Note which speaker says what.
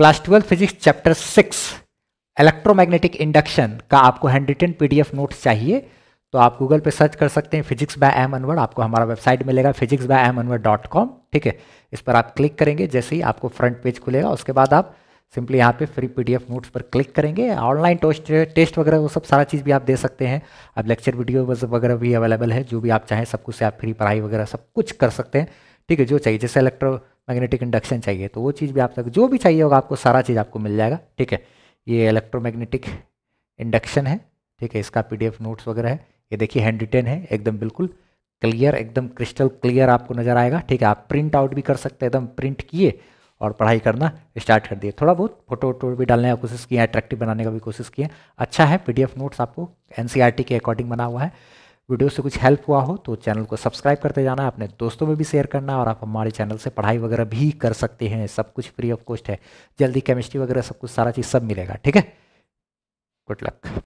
Speaker 1: class twelve physics chapter six electromagnetic induction का आपको hand written P notes चाहिए तो आप गूगल पे सर्च कर सकते हैं फिजिक्स बाय एम अनवर आपको हमारा वेबसाइट मिलेगा physics by M Anwar dot com ठीक है इस पर आप क्लिक करेंगे जैसे ही आपको फ्रंट पेज खुलेगा उसके बाद आप सिंपली यहाँ पे फ्री पीडीएफ नोट्स पर क्लिक करेंगे ऑनलाइन टोस्ट टेस्ट वगैरह वो सब सारा चीज़ भी आप दे सकते हैं अब लेक्चर वीडियो वगैरह भी अवेलेबल है जो भी आप चाहें सब कुछ से आप फ्री पढ़ाई वगैरह सब कुछ कर सकते हैं ठीक है जो चाहिए जैसे इलेक्ट्रो मैग्नेटिक इंडक्शन चाहिए तो वो चीज़ भी आप तक जो भी चाहिए होगा आपको सारा चीज़ आपको मिल जाएगा ठीक है ये इलेक्ट्रोमैग्नेटिक इंडक्शन है ठीक है इसका पीडीएफ नोट्स वगैरह है ये देखिए हैंड रिटेन है एकदम बिल्कुल क्लियर एकदम क्रिस्टल क्लियर आपको नज़र आएगा ठीक है आप प्रिंट आउट भी कर सकते हैं एकदम प्रिंट किए और पढ़ाई करना स्टार्ट कर दिए थोड़ा बहुत फोटो वोटो भी डालने की कोशिश किए अट्रैक्टिव बनाने का भी कोशिश किए अच्छा है पीडीएफ नोट्स आपको एनसीईआरटी e के अकॉर्डिंग बना हुआ है वीडियो से कुछ हेल्प हुआ हो तो चैनल को सब्सक्राइब करते जाना अपने दोस्तों में भी शेयर करना और आप हमारे चैनल से पढ़ाई वगैरह भी कर सकते हैं सब कुछ फ्री ऑफ कॉस्ट है जल्दी केमिस्ट्री वगैरह सब कुछ सारा चीज़ सब मिलेगा ठीक है गुड लक